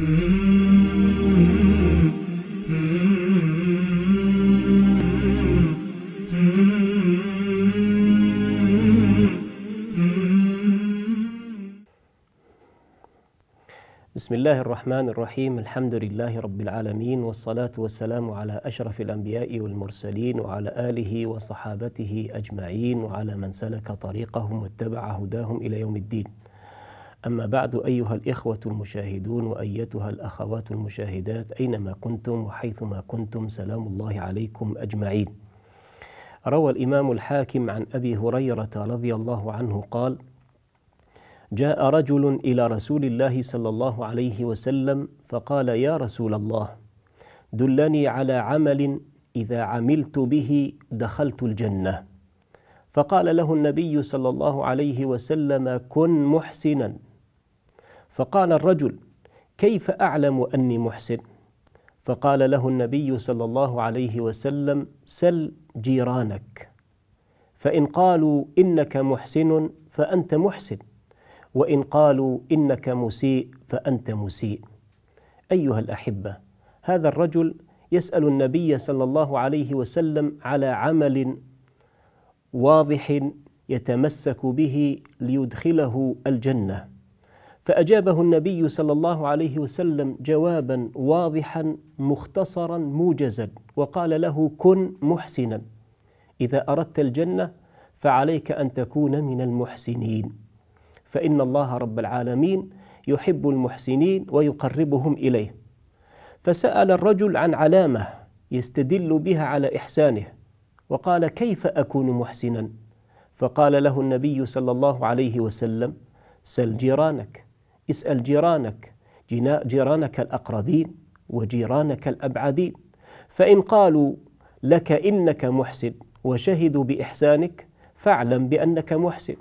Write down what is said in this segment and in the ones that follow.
بسم الله الرحمن الرحيم الحمد لله رب العالمين والصلاة والسلام على أشرف الأنبياء والمرسلين وعلى آله وصحابته أجمعين وعلى من سلك طريقهم واتبع هداهم إلى يوم الدين أما بعد أيها الإخوة المشاهدون وأيتها الأخوات المشاهدات أينما كنتم وحيثما كنتم سلام الله عليكم أجمعين. روى الإمام الحاكم عن أبي هريرة رضي الله عنه قال: جاء رجل إلى رسول الله صلى الله عليه وسلم فقال يا رسول الله دلني على عمل إذا عملت به دخلت الجنة. فقال له النبي صلى الله عليه وسلم كن محسنا فقال الرجل كيف اعلم اني محسن فقال له النبي صلى الله عليه وسلم سل جيرانك فان قالوا انك محسن فانت محسن وان قالوا انك مسيء فانت مسيء ايها الاحبه هذا الرجل يسال النبي صلى الله عليه وسلم على عمل واضح يتمسك به ليدخله الجنه فأجابه النبي صلى الله عليه وسلم جوابا واضحا مختصرا موجزا وقال له كن محسنا إذا أردت الجنة فعليك أن تكون من المحسنين فإن الله رب العالمين يحب المحسنين ويقربهم إليه فسأل الرجل عن علامة يستدل بها على إحسانه وقال كيف أكون محسنا فقال له النبي صلى الله عليه وسلم سل جيرانك اسأل جيرانك جيرانك الأقربين وجيرانك الأبعدين فإن قالوا لك إنك محسن وشهدوا بإحسانك فاعلم بأنك محسن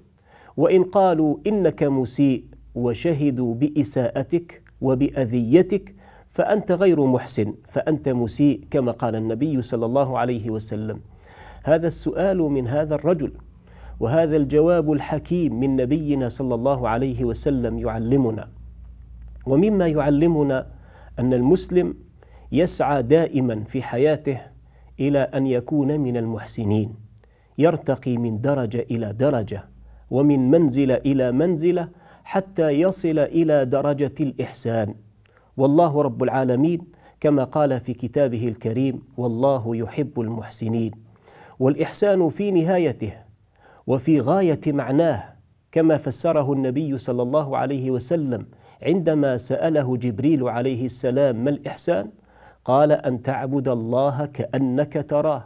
وإن قالوا إنك مسيء وشهدوا بإساءتك وبأذيتك فأنت غير محسن فأنت مسيء كما قال النبي صلى الله عليه وسلم هذا السؤال من هذا الرجل وهذا الجواب الحكيم من نبينا صلى الله عليه وسلم يعلمنا ومما يعلمنا ان المسلم يسعى دائما في حياته الى ان يكون من المحسنين يرتقي من درجه الى درجه ومن منزله الى منزله حتى يصل الى درجه الاحسان والله رب العالمين كما قال في كتابه الكريم والله يحب المحسنين والاحسان في نهايته وفي غايه معناه كما فسره النبي صلى الله عليه وسلم عندما ساله جبريل عليه السلام ما الاحسان قال ان تعبد الله كانك تراه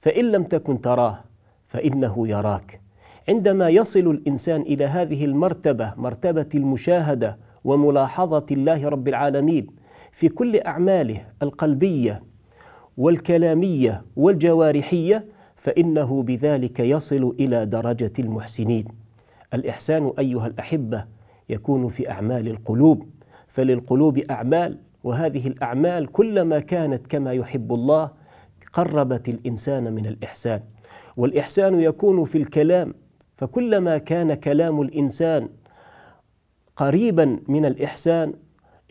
فان لم تكن تراه فانه يراك عندما يصل الانسان الى هذه المرتبه مرتبه المشاهده وملاحظه الله رب العالمين في كل اعماله القلبيه والكلاميه والجوارحيه فإنه بذلك يصل إلى درجة المحسنين الإحسان أيها الأحبة يكون في أعمال القلوب فللقلوب أعمال وهذه الأعمال كلما كانت كما يحب الله قربت الإنسان من الإحسان والإحسان يكون في الكلام فكلما كان كلام الإنسان قريبا من الإحسان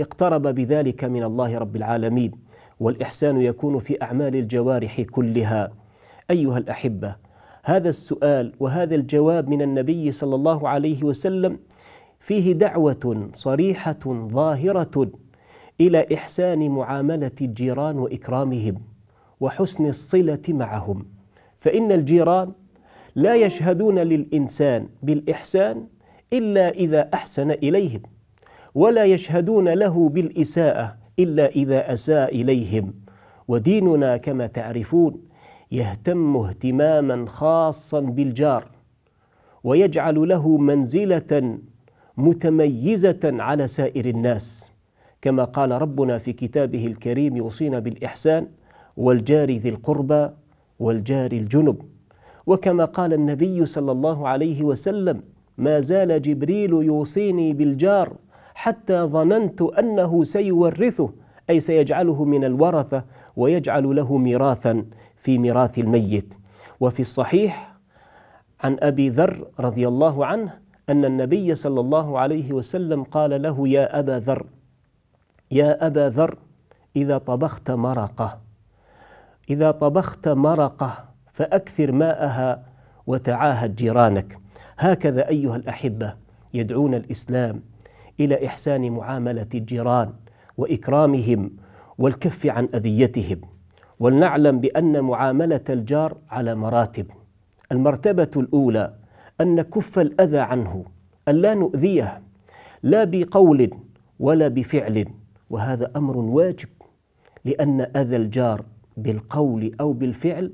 اقترب بذلك من الله رب العالمين والإحسان يكون في أعمال الجوارح كلها أيها الأحبة هذا السؤال وهذا الجواب من النبي صلى الله عليه وسلم فيه دعوة صريحة ظاهرة إلى إحسان معاملة الجيران وإكرامهم وحسن الصلة معهم فإن الجيران لا يشهدون للإنسان بالإحسان إلا إذا أحسن إليهم ولا يشهدون له بالإساءة إلا إذا أساء إليهم وديننا كما تعرفون يهتم اهتماما خاصا بالجار ويجعل له منزله متميزه على سائر الناس كما قال ربنا في كتابه الكريم يوصينا بالاحسان والجار ذي القربى والجار الجنب وكما قال النبي صلى الله عليه وسلم ما زال جبريل يوصيني بالجار حتى ظننت انه سيورثه اي سيجعله من الورثه ويجعل له ميراثا في ميراث الميت وفي الصحيح عن ابي ذر رضي الله عنه ان النبي صلى الله عليه وسلم قال له يا ابا ذر يا ابا ذر اذا طبخت مرقه اذا طبخت مرقه فاكثر ماءها وتعاهد جيرانك هكذا ايها الاحبه يدعون الاسلام الى احسان معامله الجيران واكرامهم والكف عن اذيتهم ولنعلم بأن معاملة الجار على مراتب المرتبة الأولى أن نكف الأذى عنه أن لا نؤذيه لا بقول ولا بفعل وهذا أمر واجب لأن أذى الجار بالقول أو بالفعل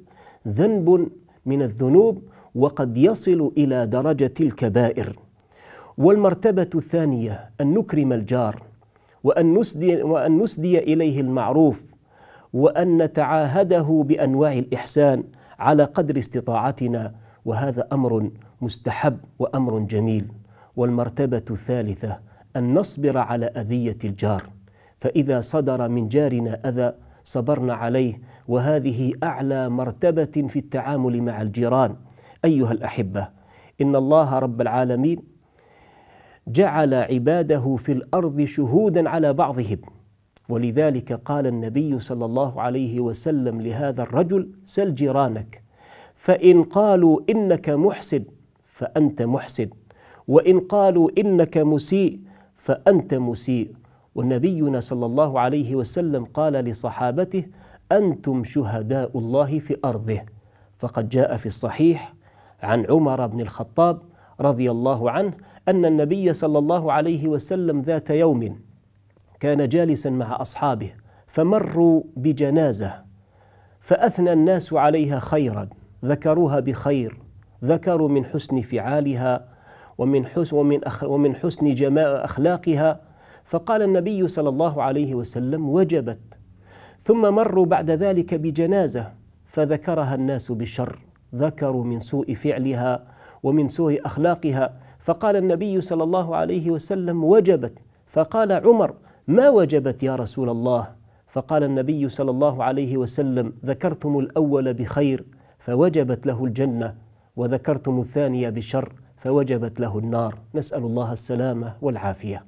ذنب من الذنوب وقد يصل إلى درجة الكبائر والمرتبة الثانية أن نكرم الجار وأن نسدي, وأن نسدي إليه المعروف وان نتعاهده بانواع الاحسان على قدر استطاعتنا وهذا امر مستحب وامر جميل والمرتبه الثالثه ان نصبر على اذيه الجار فاذا صدر من جارنا اذى صبرنا عليه وهذه اعلى مرتبه في التعامل مع الجيران ايها الاحبه ان الله رب العالمين جعل عباده في الارض شهودا على بعضهم ولذلك قال النبي صلى الله عليه وسلم لهذا الرجل سل جيرانك فإن قالوا إنك محسن فأنت محسن وإن قالوا إنك مسيء فأنت مسيء ونبينا صلى الله عليه وسلم قال لصحابته أنتم شهداء الله في أرضه فقد جاء في الصحيح عن عمر بن الخطاب رضي الله عنه أن النبي صلى الله عليه وسلم ذات يوم كان جالسا مع اصحابه فمروا بجنازه فاثنى الناس عليها خيرا ذكروها بخير ذكروا من حسن فعالها ومن حسن ومن ومن حسن جماء اخلاقها فقال النبي صلى الله عليه وسلم وجبت ثم مروا بعد ذلك بجنازه فذكرها الناس بشر ذكروا من سوء فعلها ومن سوء اخلاقها فقال النبي صلى الله عليه وسلم وجبت فقال عمر ما وجبت يا رسول الله فقال النبي صلى الله عليه وسلم ذكرتم الاول بخير فوجبت له الجنه وذكرتم الثانيه بشر فوجبت له النار نسال الله السلامه والعافيه